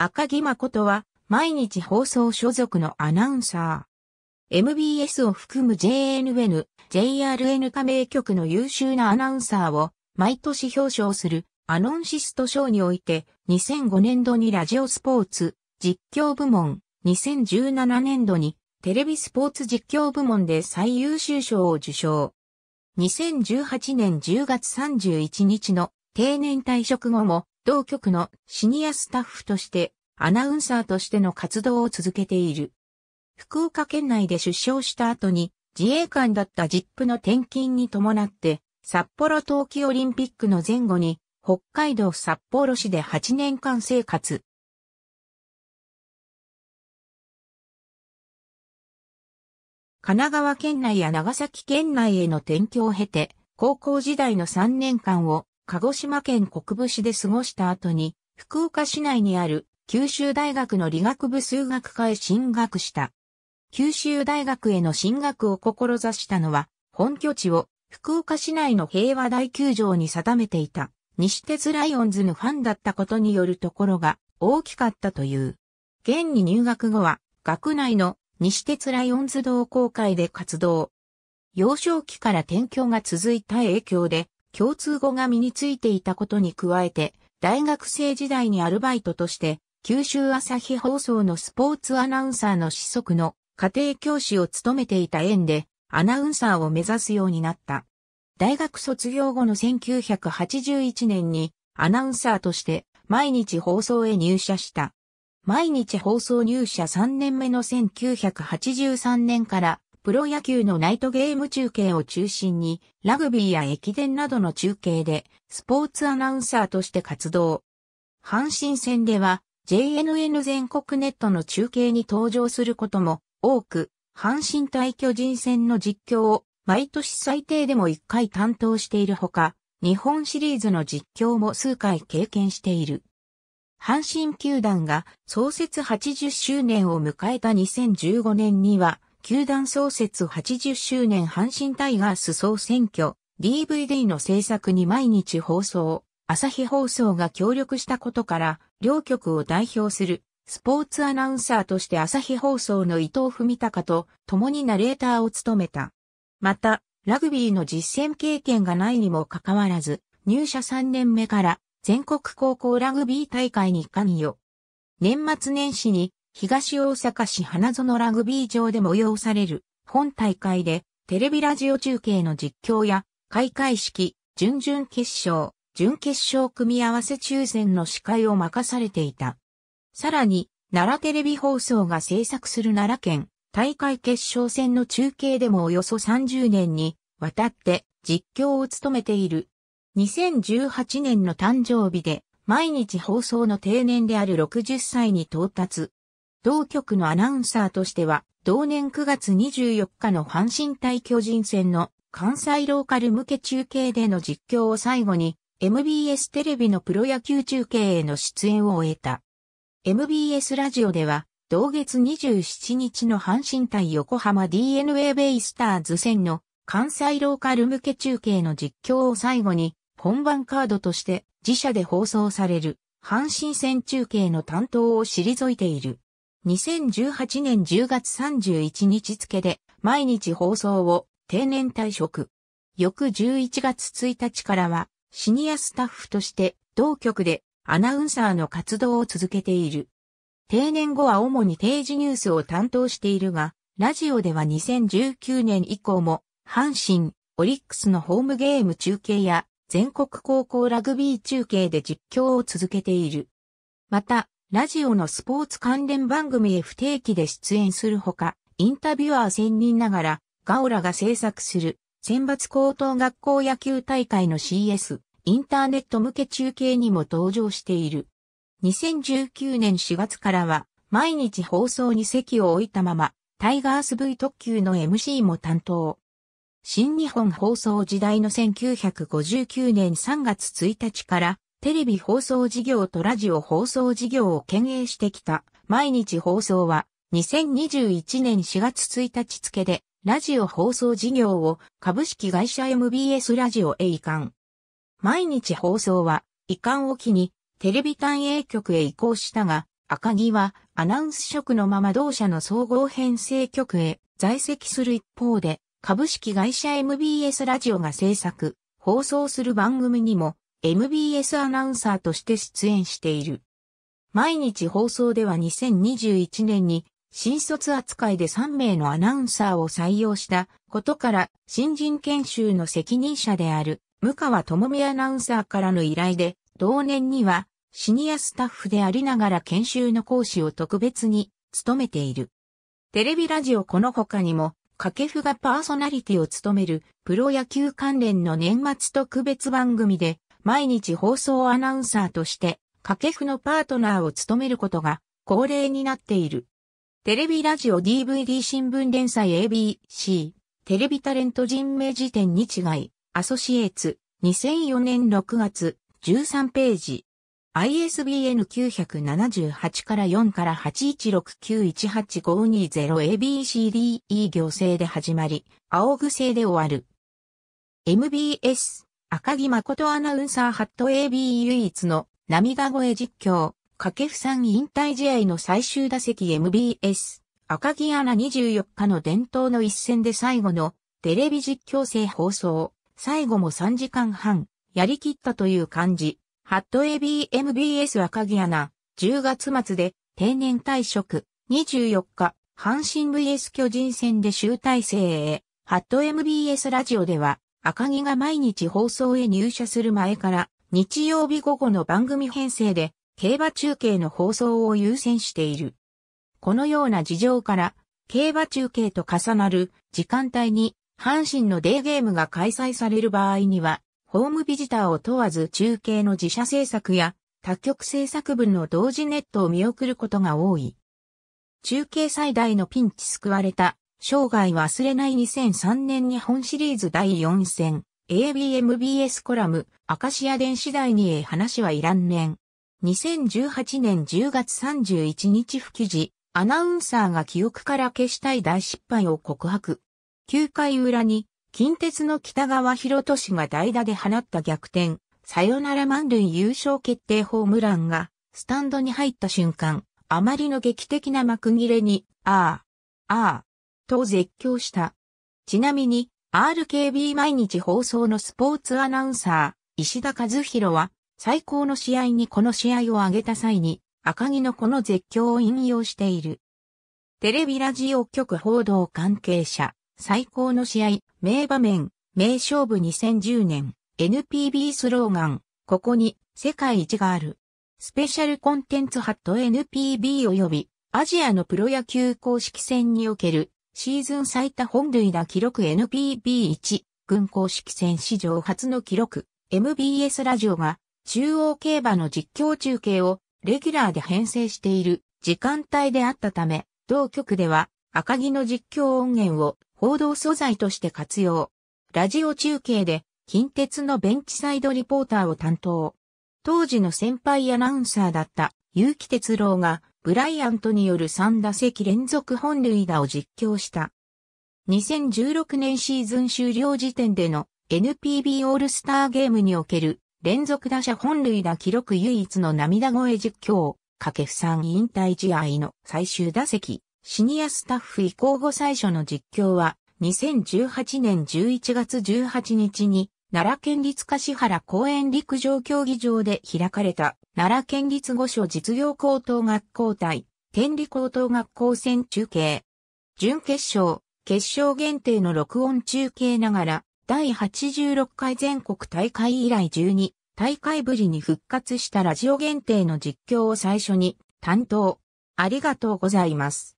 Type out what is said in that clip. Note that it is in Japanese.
赤木誠は、毎日放送所属のアナウンサー。MBS を含む JNN、JRN 加盟局の優秀なアナウンサーを毎年表彰するアノンシスト賞において2005年度にラジオスポーツ実況部門、2017年度にテレビスポーツ実況部門で最優秀賞を受賞。2018年10月31日の定年退職後も同局のシニアスタッフとしてアナウンサーとしての活動を続けている。福岡県内で出生した後に自衛官だったジップの転勤に伴って札幌冬季オリンピックの前後に北海道札幌市で8年間生活。神奈川県内や長崎県内への転居を経て高校時代の3年間を鹿児島県国部市で過ごした後に、福岡市内にある九州大学の理学部数学科へ進学した。九州大学への進学を志したのは、本拠地を福岡市内の平和大球場に定めていた西鉄ライオンズのファンだったことによるところが大きかったという。現に入学後は、学内の西鉄ライオンズ同好会で活動。幼少期から転居が続いた影響で、共通語が身についていたことに加えて、大学生時代にアルバイトとして、九州朝日放送のスポーツアナウンサーの子息の家庭教師を務めていた縁で、アナウンサーを目指すようになった。大学卒業後の1981年に、アナウンサーとして毎日放送へ入社した。毎日放送入社3年目の1983年からプロ野球のナイトゲーム中継を中心に、ラグビーや駅伝などの中継で、スポーツアナウンサーとして活動。阪神戦では、JNN 全国ネットの中継に登場することも多く、阪神対巨人戦の実況を毎年最低でも1回担当しているほか、日本シリーズの実況も数回経験している。阪神球団が創設80周年を迎えた2015年には、球団創設80周年阪神タイガース総選挙 DVD の制作に毎日放送、朝日放送が協力したことから、両局を代表するスポーツアナウンサーとして朝日放送の伊藤文隆と共にナレーターを務めた。また、ラグビーの実践経験がないにもかかわらず、入社3年目から全国高校ラグビー大会に関与。年末年始に東大阪市花園ラグビー場で催される本大会でテレビラジオ中継の実況や開会式、準々決勝、準決勝組み合わせ抽選の司会を任されていた。さらに、奈良テレビ放送が制作する奈良県大会決勝戦の中継でもおよそ30年にわたって実況を務めている。2018年の誕生日で毎日放送の定年である60歳に到達。同局のアナウンサーとしては、同年9月24日の阪神対巨人戦の関西ローカル向け中継での実況を最後に、MBS テレビのプロ野球中継への出演を終えた。MBS ラジオでは、同月27日の阪神対横浜 DNA ベイスターズ戦の関西ローカル向け中継の実況を最後に、本番カードとして自社で放送される阪神戦中継の担当を退いている。2018年10月31日付で毎日放送を定年退職。翌11月1日からはシニアスタッフとして同局でアナウンサーの活動を続けている。定年後は主に定時ニュースを担当しているが、ラジオでは2019年以降も阪神、オリックスのホームゲーム中継や全国高校ラグビー中継で実況を続けている。また、ラジオのスポーツ関連番組へ不定期で出演するほか、インタビュアー専任ながら、ガオラが制作する選抜高等学校野球大会の CS、インターネット向け中継にも登場している。2019年4月からは、毎日放送に席を置いたまま、タイガース V 特急の MC も担当。新日本放送時代の1959年3月1日からテレビ放送事業とラジオ放送事業を兼営してきた毎日放送は2021年4月1日付でラジオ放送事業を株式会社 MBS ラジオへ移管。毎日放送は移管を機にテレビ単営局へ移行したが赤木はアナウンス職のまま同社の総合編成局へ在籍する一方で株式会社 MBS ラジオが制作、放送する番組にも MBS アナウンサーとして出演している。毎日放送では2021年に新卒扱いで3名のアナウンサーを採用したことから新人研修の責任者である向川智美アナウンサーからの依頼で同年にはシニアスタッフでありながら研修の講師を特別に務めている。テレビラジオこの他にも掛布がパーソナリティを務めるプロ野球関連の年末特別番組で毎日放送アナウンサーとして、掛布のパートナーを務めることが恒例になっている。テレビラジオ DVD 新聞連載 ABC、テレビタレント人名辞典に違い、アソシエーツ、2004年6月、13ページ。ISBN 978から4から 816918520ABCDE 行政で始まり、青具で終わる。MBS 赤木誠アナウンサーハット AB 唯一の涙声実況、掛布さん引退試合の最終打席 MBS。赤木アナ24日の伝統の一戦で最後のテレビ実況制放送。最後も3時間半、やりきったという感じ。ハット ABMBS 赤木アナ、10月末で定年退職。24日、阪神 VS 巨人戦で集大成へ。ハット MBS ラジオでは、赤木が毎日放送へ入社する前から日曜日午後の番組編成で競馬中継の放送を優先している。このような事情から競馬中継と重なる時間帯に阪神のデーゲームが開催される場合にはホームビジターを問わず中継の自社制作や他局制作分の同時ネットを見送ることが多い。中継最大のピンチ救われた生涯忘れない2003年日本シリーズ第4戦、ABMBS コラム、アカシア電子第2へ話はいらんねん。2018年10月31日不記事、アナウンサーが記憶から消したい大失敗を告白。9回裏に、近鉄の北川博俊が代打で放った逆転、さよなら満塁優勝決定ホームランが、スタンドに入った瞬間、あまりの劇的な幕切れに、ああ、ああ、と絶叫した。ちなみに、RKB 毎日放送のスポーツアナウンサー、石田和弘は、最高の試合にこの試合を挙げた際に、赤木のこの絶叫を引用している。テレビラジオ局報道関係者、最高の試合、名場面、名勝負2010年、NPB スローガン、ここに世界一がある。スペシャルコンテンツハット NPB 及びアジアのプロ野球公式戦におけるシーズン最多本塁打記録 NPB1 軍公式戦史上初の記録 MBS ラジオが中央競馬の実況中継をレギュラーで編成している時間帯であったため、同局では赤木の実況音源を報道素材として活用。ラジオ中継で近鉄のベンチサイドリポーターを担当。当時の先輩アナウンサーだった結城哲郎がブライアントによる3打席連続本塁打を実況した。2016年シーズン終了時点での NPB オールスターゲームにおける連続打者本塁打記録唯一の涙声実況、掛布さん引退試合の最終打席、シニアスタッフ移行後最初の実況は、2018年11月18日に、奈良県立橿原公園陸上競技場で開かれた奈良県立御所実業高等学校対、天理高等学校戦中継。準決勝、決勝限定の録音中継ながら、第86回全国大会以来12大会ぶりに復活したラジオ限定の実況を最初に担当。ありがとうございます。